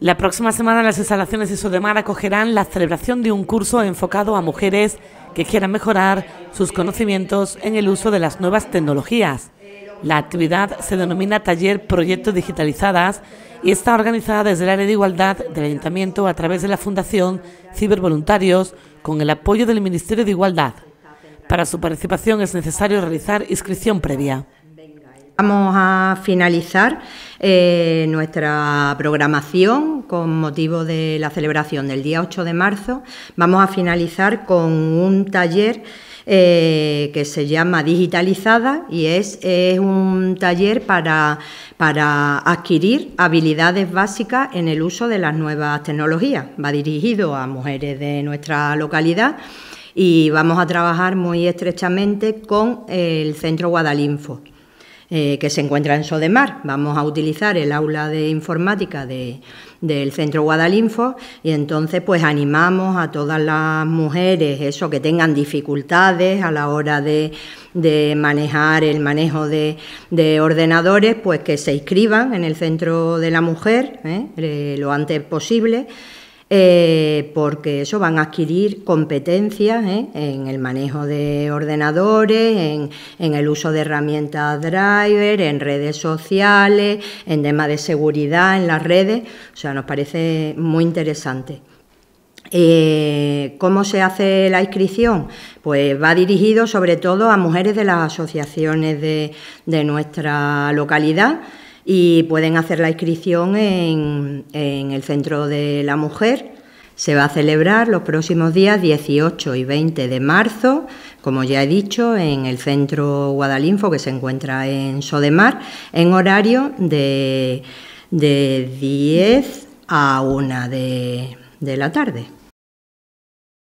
La próxima semana las instalaciones de Sodemar acogerán la celebración de un curso enfocado a mujeres que quieran mejorar sus conocimientos en el uso de las nuevas tecnologías. La actividad se denomina Taller Proyectos Digitalizadas y está organizada desde el área de igualdad del Ayuntamiento a través de la Fundación Cibervoluntarios con el apoyo del Ministerio de Igualdad. Para su participación es necesario realizar inscripción previa. Vamos a finalizar eh, nuestra programación con motivo de la celebración del día 8 de marzo. Vamos a finalizar con un taller eh, que se llama Digitalizada y es, un taller para, para, adquirir habilidades básicas en el uso de las nuevas tecnologías. Va dirigido a mujeres de nuestra localidad y vamos a trabajar muy estrechamente con el Centro Guadalinfo. Eh, que se encuentra en Sodemar. Vamos a utilizar el aula de informática del Centro Guadalinfo y entonces pues animamos a todas las mujeres, eso, que tengan dificultades a la hora de, de manejar el manejo de, de, ordenadores, pues que se inscriban en el Centro de la Mujer ¿eh? Eh, lo antes posible. Eh, porque eso van a adquirir competencias ¿eh? en el manejo de ordenadores, en, el uso de herramientas driver, en redes sociales, en temas de seguridad en las redes. O sea, nos parece muy interesante. Eh, ¿Cómo se hace la inscripción? Pues va dirigido sobre todo a mujeres de las asociaciones de nuestra localidad y pueden hacer la inscripción en, el Centro de la Mujer. Se va a celebrar los próximos días 18 y 20 de marzo, como ya he dicho, en el Centro Guadalinfo, que se encuentra en Sodemar, en horario de, de 10 a 1 de la tarde.